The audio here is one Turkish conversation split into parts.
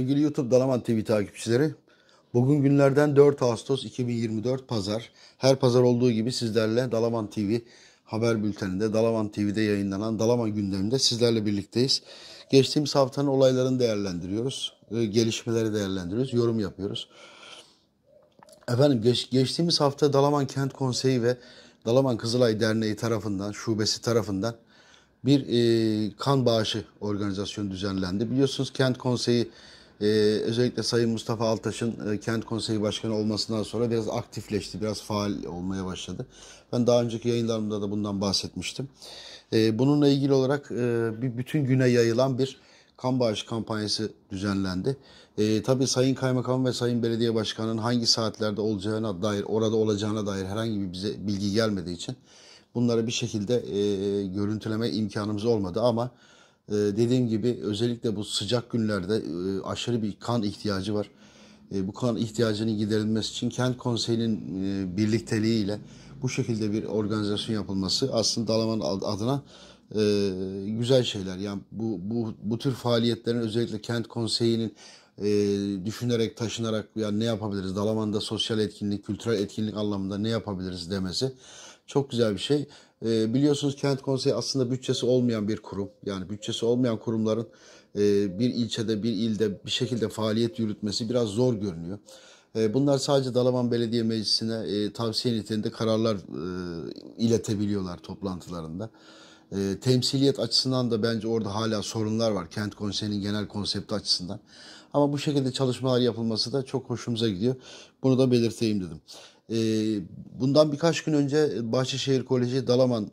Sevgili YouTube Dalaman TV takipçileri, bugün günlerden 4 Ağustos 2024 Pazar. Her pazar olduğu gibi sizlerle Dalaman TV haber bülteninde, Dalaman TV'de yayınlanan Dalaman gündeminde sizlerle birlikteyiz. Geçtiğimiz haftanın olaylarını değerlendiriyoruz, e, gelişmeleri değerlendiriyoruz, yorum yapıyoruz. Efendim geç, geçtiğimiz hafta Dalaman Kent Konseyi ve Dalaman Kızılay Derneği tarafından, şubesi tarafından bir e, kan bağışı organizasyonu düzenlendi. Biliyorsunuz kent konseyi e, özellikle Sayın Mustafa Altaş'ın e, kent konseyi başkanı olmasından sonra biraz aktifleşti, biraz faal olmaya başladı. Ben daha önceki yayınlarımda da bundan bahsetmiştim. E, bununla ilgili olarak e, bir bütün güne yayılan bir kan bağışı kampanyası düzenlendi. E, tabii Sayın Kaymakam ve Sayın Belediye Başkanı'nın hangi saatlerde olacağına dair, orada olacağına dair herhangi bir bize bilgi gelmediği için bunları bir şekilde e, görüntüleme imkanımız olmadı ama ee, dediğim gibi özellikle bu sıcak günlerde e, aşırı bir kan ihtiyacı var. E, bu kan ihtiyacının giderilmesi için kent konseyinin e, birlikteliğiyle bu şekilde bir organizasyon yapılması aslında Dalaman adına güzel şeyler. Yani bu, bu, bu tür faaliyetlerin özellikle kent konseyinin düşünerek taşınarak yani ne yapabiliriz Dalaman'da sosyal etkinlik, kültürel etkinlik anlamında ne yapabiliriz demesi çok güzel bir şey. E, biliyorsunuz kent konseyi aslında bütçesi olmayan bir kurum. Yani bütçesi olmayan kurumların e, bir ilçede, bir ilde bir şekilde faaliyet yürütmesi biraz zor görünüyor. E, bunlar sadece Dalaman Belediye Meclisi'ne e, tavsiye niteliğinde kararlar e, iletebiliyorlar toplantılarında. E, temsiliyet açısından da bence orada hala sorunlar var. Kent konseyinin genel konsepti açısından. Ama bu şekilde çalışmalar yapılması da çok hoşumuza gidiyor. Bunu da belirteyim dedim. Ee, bundan birkaç gün önce Bahçeşehir Koleji Dalaman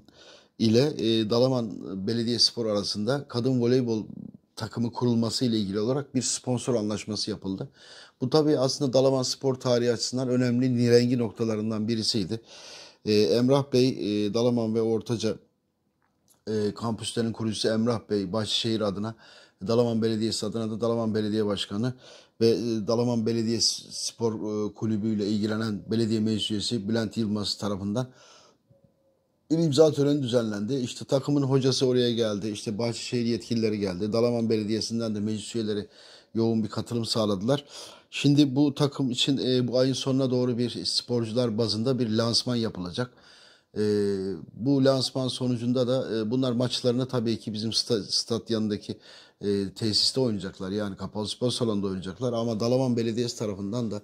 ile e, Dalaman Belediye Spor arasında kadın voleybol takımı kurulması ile ilgili olarak bir sponsor anlaşması yapıldı. Bu tabii aslında Dalaman Spor tarihi açısından önemli nirengi noktalarından birisiydi. Ee, Emrah Bey, e, Dalaman ve Ortaca e, kampüslerin kurucusu Emrah Bey Bahçeşehir adına Dalaman Belediyesi adına da Dalaman Belediye Başkanı ve e, Dalaman Belediyesi Spor e, Kulübü ile ilgilenen belediye meclis üyesi Bülent Yılmaz tarafından bir imza töreni düzenlendi. İşte takımın hocası oraya geldi. İşte Bahçeşehir yetkilileri geldi. Dalaman Belediyesi'nden de meclis üyeleri yoğun bir katılım sağladılar. Şimdi bu takım için e, bu ayın sonuna doğru bir sporcular bazında bir lansman yapılacak. E, bu lansman sonucunda da e, bunlar maçlarını tabii ki bizim stat, stat yanındaki e, tesiste oynayacaklar. Yani kapalı spor salonunda oynayacaklar. Ama Dalaman Belediyesi tarafından da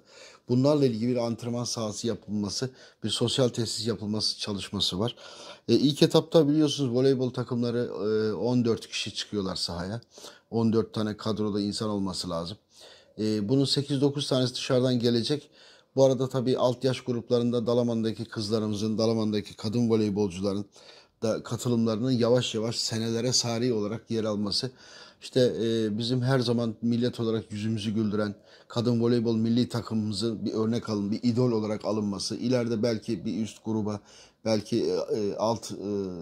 bunlarla ilgili bir antrenman sahası yapılması, bir sosyal tesis yapılması çalışması var. E, ilk etapta biliyorsunuz voleybol takımları e, 14 kişi çıkıyorlar sahaya. 14 tane kadroda insan olması lazım. E, bunun 8-9 tanesi dışarıdan gelecek. Bu arada tabii alt yaş gruplarında Dalaman'daki kızlarımızın, Dalaman'daki kadın voleybolcuların da katılımlarının yavaş yavaş senelere sari olarak yer alması işte e, bizim her zaman millet olarak yüzümüzü güldüren kadın voleybol milli takımımızı bir örnek alın, bir idol olarak alınması, ileride belki bir üst gruba, belki e, e, alt e,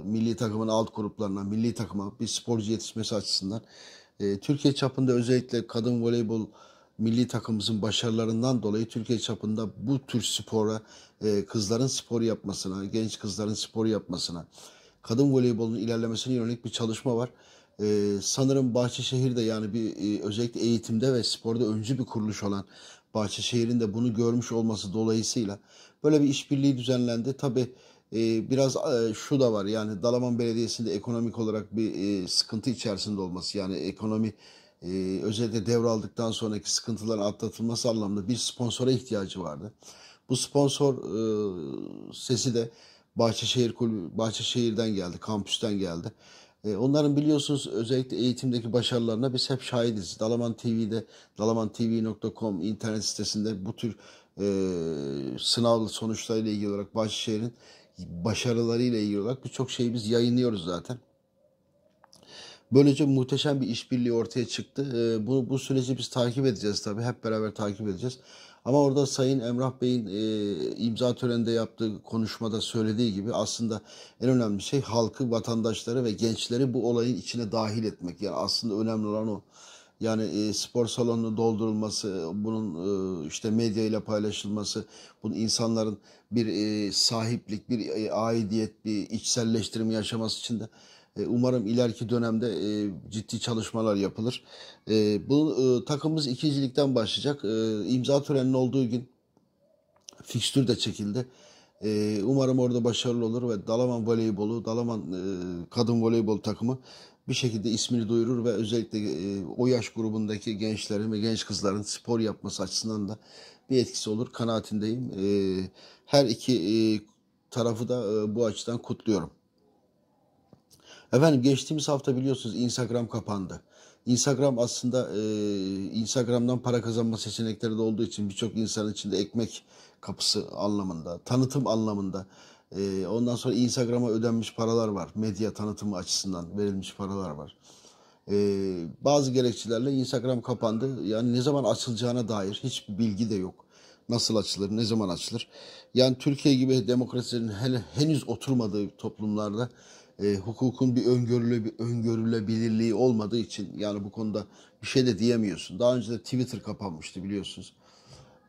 milli takımın alt gruplarına, milli takıma bir sporcu yetişmesi açısından e, Türkiye çapında özellikle kadın voleybol milli takımımızın başarılarından dolayı Türkiye çapında bu tür spora, e, kızların spor yapmasına, genç kızların spor yapmasına, kadın voleybolun ilerlemesine yönelik bir çalışma var. Ee, sanırım Bahçeşehir'de yani bir e, özellikle eğitimde ve sporda öncü bir kuruluş olan Bahçeşehir'in de bunu görmüş olması dolayısıyla böyle bir işbirliği düzenlendi. Tabi e, biraz e, şu da var yani Dalaman Belediyesi'nde ekonomik olarak bir e, sıkıntı içerisinde olması yani ekonomi e, özellikle devraldıktan sonraki sıkıntıların atlatılması anlamında bir sponsora ihtiyacı vardı. Bu sponsor e, sesi de Bahçeşehir Kulübü, Bahçeşehir'den geldi, kampüsten geldi. E, onların biliyorsunuz özellikle eğitimdeki başarılarına biz hep şahidiz. Dalaman TV'de, dalamantv.com internet sitesinde bu tür e, sınav sonuçlarıyla ilgili olarak Bahçeşehir'in başarılarıyla ilgili olarak birçok şeyi biz yayınlıyoruz zaten. Böylece muhteşem bir işbirliği ortaya çıktı. E, bu süreci biz takip edeceğiz tabii. Hep beraber takip edeceğiz. Ama orada Sayın Emrah Bey'in e, imza töreninde yaptığı konuşmada söylediği gibi aslında en önemli şey halkı, vatandaşları ve gençleri bu olayın içine dahil etmek. Yani aslında önemli olan o. Yani e, spor salonunu doldurulması, bunun e, işte medya ile paylaşılması, bunun insanların bir e, sahiplik, bir e, aidiyet, bir içselleştirme yaşaması için de e, umarım ileriki dönemde e, ciddi çalışmalar yapılır. E, bu takımımız ikincilikten başlayacak. İmza imza töreninin olduğu gün fikstür de çekildi. umarım orada başarılı olur ve Dalaman voleybolu, Dalaman kadın voleybol takımı bir şekilde ismini duyurur ve özellikle o yaş grubundaki gençlerin ve genç kızların spor yapması açısından da bir etkisi olur kanaatindeyim. her iki tarafı da bu açıdan kutluyorum. Efendim geçtiğimiz hafta biliyorsunuz Instagram kapandı. Instagram aslında e, Instagram'dan para kazanma seçenekleri de olduğu için birçok insan için de ekmek kapısı anlamında, tanıtım anlamında. E, ondan sonra Instagram'a ödenmiş paralar var. Medya tanıtımı açısından verilmiş paralar var. E, bazı gerekçelerle Instagram kapandı. Yani ne zaman açılacağına dair hiçbir bilgi de yok. Nasıl açılır, ne zaman açılır? Yani Türkiye gibi demokrasilerin henüz oturmadığı toplumlarda e, hukukun bir öngörüle, bir öngörülebilirliği olmadığı için yani bu konuda bir şey de diyemiyorsun. Daha önce de Twitter kapanmıştı biliyorsunuz.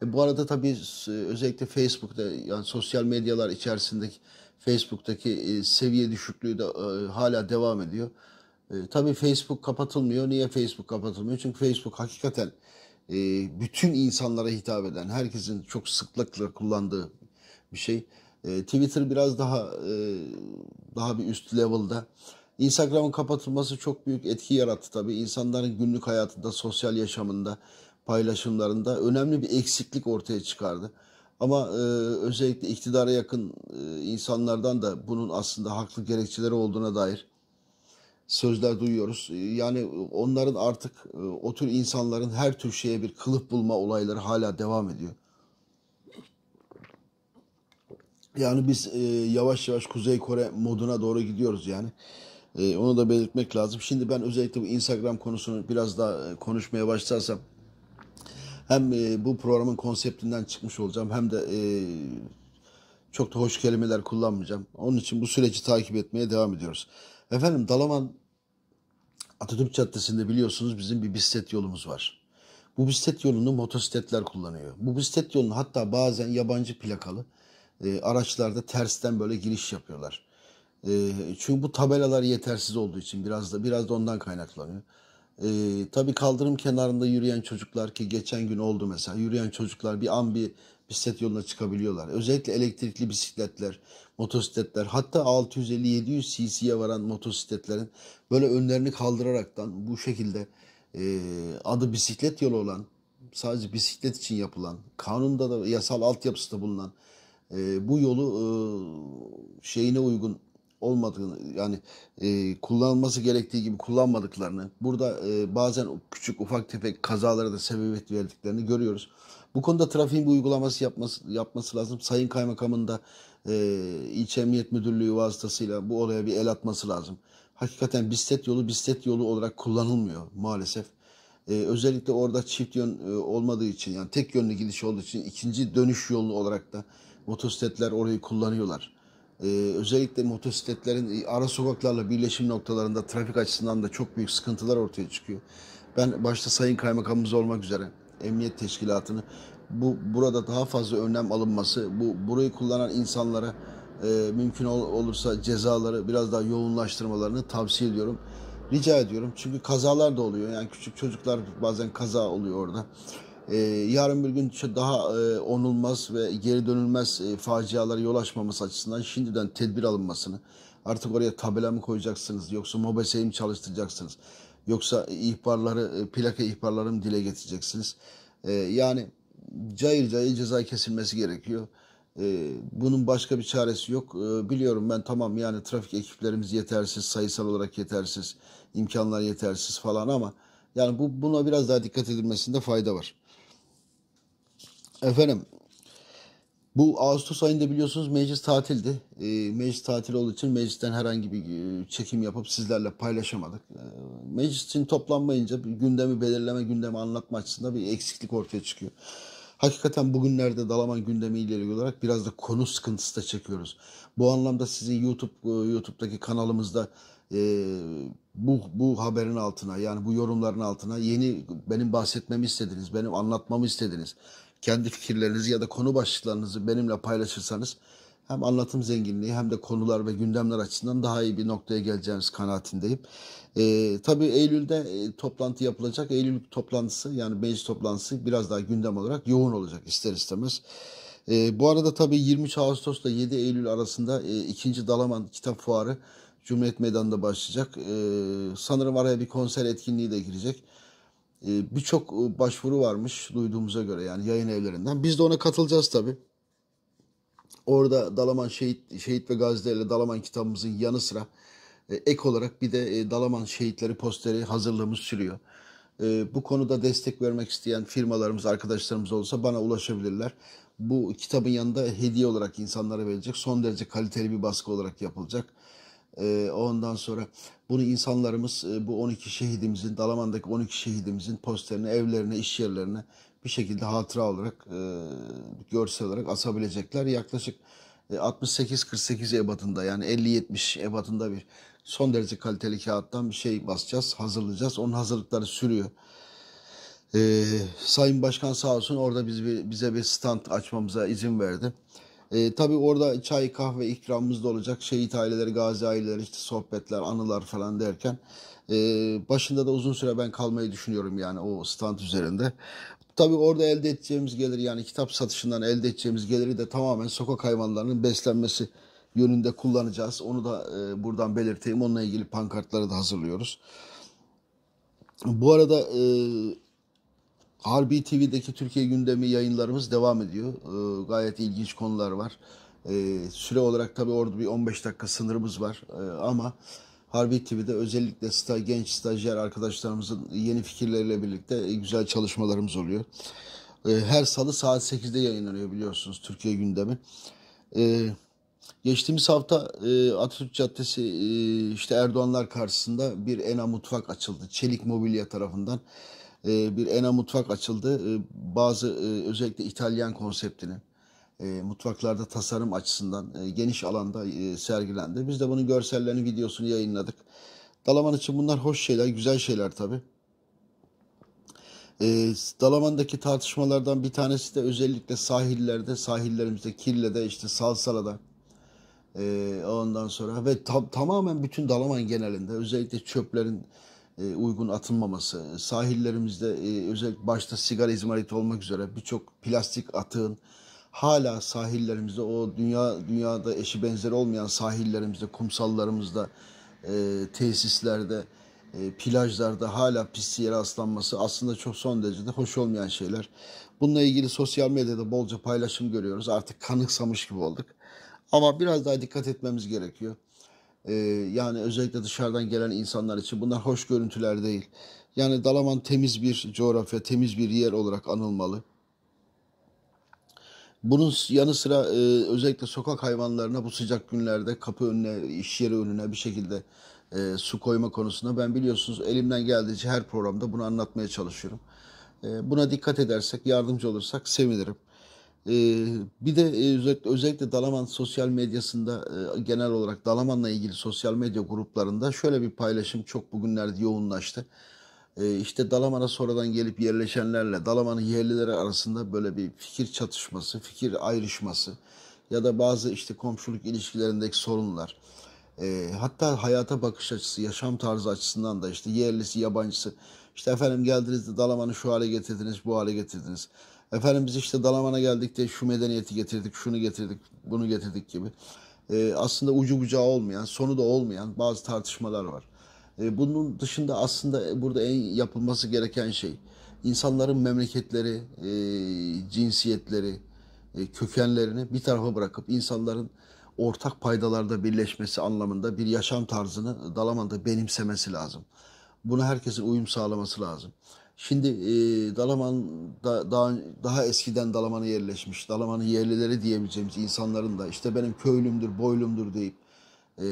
E, bu arada tabii özellikle Facebook'ta yani sosyal medyalar içerisindeki Facebook'taki e, seviye düşüklüğü de e, hala devam ediyor. E, tabii Facebook kapatılmıyor. Niye Facebook kapatılmıyor? Çünkü Facebook hakikaten e, bütün insanlara hitap eden, herkesin çok sıklıkla kullandığı bir şey. Ee, Twitter biraz daha e, daha bir üst level'da. Instagram'ın kapatılması çok büyük etki yarattı tabii. İnsanların günlük hayatında, sosyal yaşamında, paylaşımlarında önemli bir eksiklik ortaya çıkardı. Ama e, özellikle iktidara yakın e, insanlardan da bunun aslında haklı gerekçeleri olduğuna dair sözler duyuyoruz. E, yani onların artık e, o tür insanların her tür şeye bir kılıf bulma olayları hala devam ediyor. Yani biz e, yavaş yavaş Kuzey Kore moduna doğru gidiyoruz yani. E, onu da belirtmek lazım. Şimdi ben özellikle bu Instagram konusunu biraz daha e, konuşmaya başlarsam hem e, bu programın konseptinden çıkmış olacağım hem de e, çok da hoş kelimeler kullanmayacağım. Onun için bu süreci takip etmeye devam ediyoruz. Efendim Dalaman Atatürk Caddesi'nde biliyorsunuz bizim bir bisiklet yolumuz var. Bu bisiklet yolunu motosikletler kullanıyor. Bu bisiklet yolunu hatta bazen yabancı plakalı e, araçlarda tersten böyle giriş yapıyorlar. E, çünkü bu tabelalar yetersiz olduğu için biraz da biraz da ondan kaynaklanıyor. E, tabii kaldırım kenarında yürüyen çocuklar ki geçen gün oldu mesela yürüyen çocuklar bir an bir bisiklet yoluna çıkabiliyorlar. Özellikle elektrikli bisikletler, motosikletler hatta 650-700 cc'ye varan motosikletlerin böyle önlerini kaldıraraktan bu şekilde e, adı bisiklet yolu olan sadece bisiklet için yapılan kanunda da yasal altyapısı da bulunan e, bu yolu e, şeyine uygun olmadığını yani e, kullanması gerektiği gibi kullanmadıklarını burada e, bazen küçük ufak tefek kazalara da sebebiyet verdiklerini görüyoruz. Bu konuda trafiğin bir uygulaması yapması, yapması lazım. Sayın Kaymakam'ın da e, İlçe Emniyet Müdürlüğü vasıtasıyla bu olaya bir el atması lazım. Hakikaten bisiklet yolu bisiklet yolu olarak kullanılmıyor maalesef. E, özellikle orada çift yön e, olmadığı için yani tek yönlü gidiş olduğu için ikinci dönüş yolu olarak da Motosikletler orayı kullanıyorlar. Ee, özellikle motosikletlerin e, ara sokaklarla birleşim noktalarında trafik açısından da çok büyük sıkıntılar ortaya çıkıyor. Ben başta Sayın Kaymakamımız olmak üzere Emniyet Teşkilatı'nı bu burada daha fazla önlem alınması, bu burayı kullanan insanlara e, mümkün ol, olursa cezaları biraz daha yoğunlaştırmalarını tavsiye ediyorum. Rica ediyorum çünkü kazalar da oluyor. Yani küçük çocuklar bazen kaza oluyor orada e, yarın bir gün daha e, onulmaz ve geri dönülmez e, facialara yol açmaması açısından şimdiden tedbir alınmasını, artık oraya tabela mı koyacaksınız yoksa mobeseyi mi çalıştıracaksınız, yoksa ihbarları, e, plaka ihbarları mı dile getireceksiniz? E, yani cayır cayır ceza kesilmesi gerekiyor. E, bunun başka bir çaresi yok. E, biliyorum ben tamam yani trafik ekiplerimiz yetersiz, sayısal olarak yetersiz, imkanlar yetersiz falan ama yani bu buna biraz daha dikkat edilmesinde fayda var. Efendim bu Ağustos ayında biliyorsunuz meclis tatildi. E, meclis tatili olduğu için meclisten herhangi bir e, çekim yapıp sizlerle paylaşamadık. E, meclis için toplanmayınca gündemi belirleme, gündemi anlatma açısından bir eksiklik ortaya çıkıyor. Hakikaten bugünlerde Dalaman gündemi ileri olarak biraz da konu sıkıntısı da çekiyoruz. Bu anlamda sizin YouTube e, YouTube'daki kanalımızda e, bu, bu haberin altına yani bu yorumların altına yeni benim bahsetmemi istediniz, benim anlatmamı istediniz kendi fikirlerinizi ya da konu başlıklarınızı benimle paylaşırsanız hem anlatım zenginliği hem de konular ve gündemler açısından daha iyi bir noktaya geleceğiniz kanaatindeyim. E, tabii Eylül'de e, toplantı yapılacak. Eylül toplantısı yani meclis toplantısı biraz daha gündem olarak yoğun olacak ister istemez. E, bu arada tabii 23 Ağustos ile 7 Eylül arasında e, 2. Dalaman Kitap Fuarı Cumhuriyet Meydanı'nda başlayacak. E, sanırım araya bir konser etkinliği de girecek. Ee, birçok e, başvuru varmış duyduğumuza göre yani yayın evlerinden. Biz de ona katılacağız tabii. Orada Dalaman Şehit, Şehit ve Gazilerle Dalaman kitabımızın yanı sıra e, ek olarak bir de e, Dalaman Şehitleri posteri hazırlığımız sürüyor. Bu konuda destek vermek isteyen firmalarımız, arkadaşlarımız olsa bana ulaşabilirler. Bu kitabın yanında hediye olarak insanlara verecek Son derece kaliteli bir baskı olarak yapılacak. Ee, ondan sonra bunu insanlarımız e, bu 12 şehidimizin, Dalaman'daki 12 şehidimizin posterini, evlerine, iş yerlerine bir şekilde hatıra olarak, e, görsel olarak asabilecekler. Yaklaşık 68-48 e, ebatında yani 50-70 ebatında bir son derece kaliteli kağıttan bir şey basacağız, hazırlayacağız. Onun hazırlıkları sürüyor. Ee, Sayın Başkan sağ olsun orada biz, bize bir stand açmamıza izin verdi. E, tabii orada çay kahve ikramımız da olacak. Şehit aileleri, gazi aileleri işte sohbetler, anılar falan derken e, başında da uzun süre ben kalmayı düşünüyorum yani o stand üzerinde. Tabii orada elde edeceğimiz gelir yani kitap satışından elde edeceğimiz geliri de tamamen sokak hayvanlarının beslenmesi yönünde kullanacağız. Onu da e, buradan belirteyim. Onunla ilgili pankartları da hazırlıyoruz. Bu arada e, RBTV'deki Türkiye gündemi yayınlarımız devam ediyor. E, gayet ilginç konular var. E, süre olarak tabii orada bir 15 dakika sınırımız var e, ama Harbi TV'de özellikle sta, genç stajyer arkadaşlarımızın yeni fikirleriyle birlikte e, güzel çalışmalarımız oluyor. E, her salı saat 8'de yayınlanıyor biliyorsunuz Türkiye gündemi. E, geçtiğimiz hafta e, Atatürk Caddesi e, işte Erdoğanlar karşısında bir ENA mutfak açıldı. Çelik Mobilya tarafından e, bir Ena mutfak açıldı. E, bazı e, özellikle İtalyan konseptini e, mutfaklarda tasarım açısından e, geniş alanda e, sergilendi. Biz de bunun görsellerini, videosunu yayınladık. Dalaman için bunlar hoş şeyler, güzel şeyler tabii. E, Dalaman'daki tartışmalardan bir tanesi de özellikle sahillerde, sahillerimizde, Kirle'de, işte Salsala'da, e, ondan sonra ve tam, tamamen bütün Dalaman genelinde özellikle çöplerin e, uygun atılmaması, e, sahillerimizde e, özellikle başta sigara izmariti olmak üzere birçok plastik atığın hala sahillerimizde o dünya dünyada eşi benzeri olmayan sahillerimizde, kumsallarımızda, tesislerde, plajlarda hala pisliğe rastlanması aslında çok son derece de hoş olmayan şeyler. Bununla ilgili sosyal medyada bolca paylaşım görüyoruz. Artık kanıksamış gibi olduk. Ama biraz daha dikkat etmemiz gerekiyor. Ee, yani özellikle dışarıdan gelen insanlar için bunlar hoş görüntüler değil. Yani Dalaman temiz bir coğrafya, temiz bir yer olarak anılmalı. Bunun yanı sıra e, özellikle sokak hayvanlarına bu sıcak günlerde kapı önüne, iş yeri önüne bir şekilde e, su koyma konusunda ben biliyorsunuz elimden geldiğince her programda bunu anlatmaya çalışıyorum. E, buna dikkat edersek, yardımcı olursak sevinirim. Ee, bir de e, özellikle, özellikle Dalaman sosyal medyasında e, genel olarak Dalaman'la ilgili sosyal medya gruplarında şöyle bir paylaşım çok bugünlerde yoğunlaştı. Ee, işte Dalaman'a sonradan gelip yerleşenlerle Dalaman'ın yerlileri arasında böyle bir fikir çatışması, fikir ayrışması ya da bazı işte komşuluk ilişkilerindeki sorunlar. E, hatta hayata bakış açısı, yaşam tarzı açısından da işte yerlisi, yabancısı. İşte efendim geldiniz de Dalaman'ı şu hale getirdiniz, bu hale getirdiniz. Efendim biz işte Dalaman'a geldik de şu medeniyeti getirdik, şunu getirdik, bunu getirdik gibi. E, aslında ucu bucağı olmayan, sonu da olmayan bazı tartışmalar var. E, bunun dışında aslında burada en yapılması gereken şey insanların memleketleri, e, cinsiyetleri, e, kökenlerini bir tarafa bırakıp insanların ortak paydalarda birleşmesi anlamında bir yaşam tarzını Dalaman'da benimsemesi lazım. Buna herkesin uyum sağlaması lazım. Şimdi e, Dalaman da, daha, daha eskiden Dalaman'a yerleşmiş, Dalaman'ın yerlileri diyebileceğimiz insanların da işte benim köylümdür, boylumdur deyip e,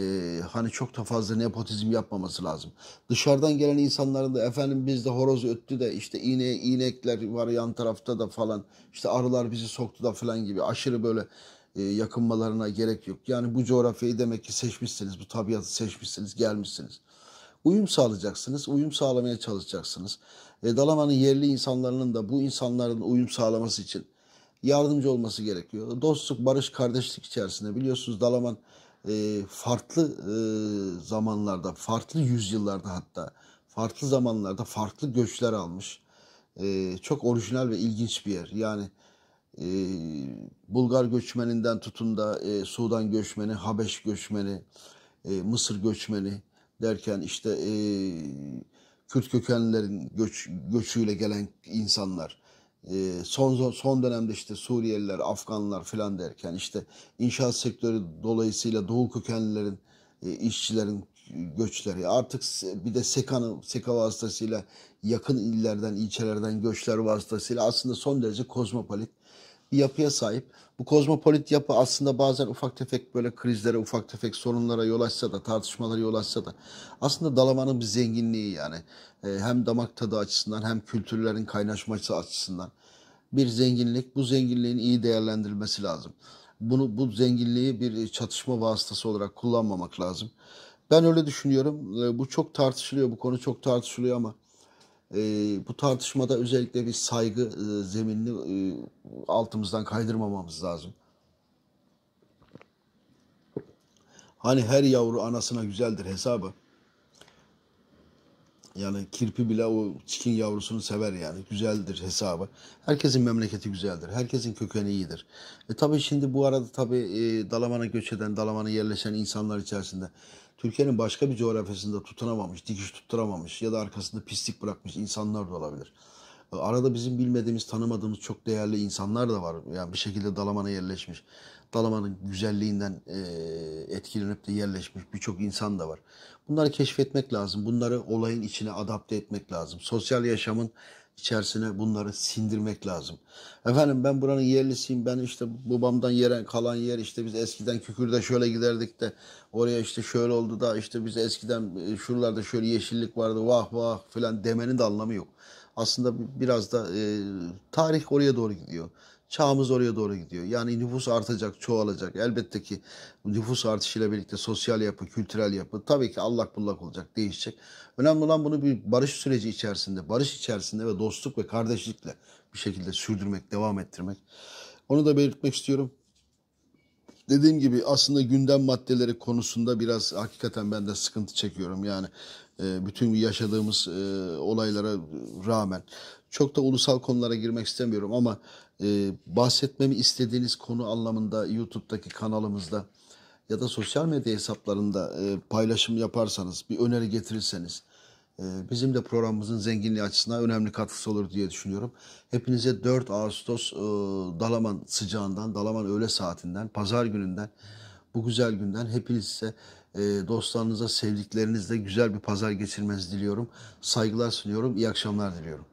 hani çok da fazla nepotizm yapmaması lazım. Dışarıdan gelen insanların da efendim bizde horoz öttü de işte iğne inekler var yan tarafta da falan işte arılar bizi soktu da falan gibi aşırı böyle e, yakınmalarına gerek yok. Yani bu coğrafyayı demek ki seçmişsiniz, bu tabiatı seçmişsiniz, gelmişsiniz. Uyum sağlayacaksınız, uyum sağlamaya çalışacaksınız ve Dalaman'ın yerli insanlarının da bu insanların uyum sağlaması için yardımcı olması gerekiyor. Dostluk, barış, kardeşlik içerisinde biliyorsunuz Dalaman e, farklı e, zamanlarda, farklı yüzyıllarda hatta farklı zamanlarda farklı göçler almış. E, çok orijinal ve ilginç bir yer. Yani e, Bulgar göçmeninden tutun da e, Sudan göçmeni, Habeş göçmeni, e, Mısır göçmeni derken işte e, Kürt kökenlilerin göç, göçüyle gelen insanlar, e, son son dönemde işte Suriyeliler, Afganlar filan derken işte inşaat sektörü dolayısıyla Doğu kökenlilerin, e, işçilerin göçleri. Artık bir de SEKA'nın, SEKA vasıtasıyla yakın illerden, ilçelerden göçler vasıtasıyla aslında son derece kozmopolit yapıya sahip. Bu kozmopolit yapı aslında bazen ufak tefek böyle krizlere, ufak tefek sorunlara yol açsa da, tartışmalara yol açsa da aslında Dalaman'ın bir zenginliği yani. E, hem damak tadı açısından hem kültürlerin kaynaşması açısından bir zenginlik. Bu zenginliğin iyi değerlendirilmesi lazım. Bunu bu zenginliği bir çatışma vasıtası olarak kullanmamak lazım. Ben öyle düşünüyorum. E, bu çok tartışılıyor, bu konu çok tartışılıyor ama e, bu tartışmada özellikle bir saygı e, zeminini e, altımızdan kaydırmamamız lazım. Hani her yavru anasına güzeldir hesabı. Yani kirpi bile o çikin yavrusunu sever yani. Güzeldir hesabı. Herkesin memleketi güzeldir. Herkesin kökeni iyidir. E tabii şimdi bu arada tabii e, Dalaman'a göç eden, Dalaman'a yerleşen insanlar içerisinde Türkiye'nin başka bir coğrafyasında tutunamamış, dikiş tutturamamış ya da arkasında pislik bırakmış insanlar da olabilir. E, arada bizim bilmediğimiz, tanımadığımız çok değerli insanlar da var. Yani bir şekilde Dalaman'a yerleşmiş. Dalaman'ın güzelliğinden e, etkilenip de yerleşmiş birçok insan da var. Bunları keşfetmek lazım. Bunları olayın içine adapte etmek lazım. Sosyal yaşamın içerisine bunları sindirmek lazım. Efendim ben buranın yerlisiyim. Ben işte babamdan yeren kalan yer işte biz eskiden kükürde şöyle giderdik de oraya işte şöyle oldu da işte biz eskiden e, şuralarda şöyle yeşillik vardı vah vah filan demenin de anlamı yok. Aslında biraz da e, tarih oraya doğru gidiyor. Çağımız oraya doğru gidiyor. Yani nüfus artacak, çoğalacak. Elbette ki nüfus artışıyla birlikte sosyal yapı, kültürel yapı tabii ki allak bullak olacak, değişecek. Önemli olan bunu bir barış süreci içerisinde, barış içerisinde ve dostluk ve kardeşlikle bir şekilde sürdürmek, devam ettirmek. Onu da belirtmek istiyorum. Dediğim gibi aslında gündem maddeleri konusunda biraz hakikaten ben de sıkıntı çekiyorum. Yani e, bütün yaşadığımız e, olaylara rağmen çok da ulusal konulara girmek istemiyorum ama e, bahsetmemi istediğiniz konu anlamında YouTube'daki kanalımızda ya da sosyal medya hesaplarında e, paylaşım yaparsanız, bir öneri getirirseniz e, bizim de programımızın zenginliği açısından önemli katkısı olur diye düşünüyorum. Hepinize 4 Ağustos e, Dalaman sıcağından, Dalaman öğle saatinden, pazar gününden, bu güzel günden hepinize e, dostlarınıza, sevdiklerinizle güzel bir pazar geçirmenizi diliyorum. Saygılar sunuyorum, iyi akşamlar diliyorum.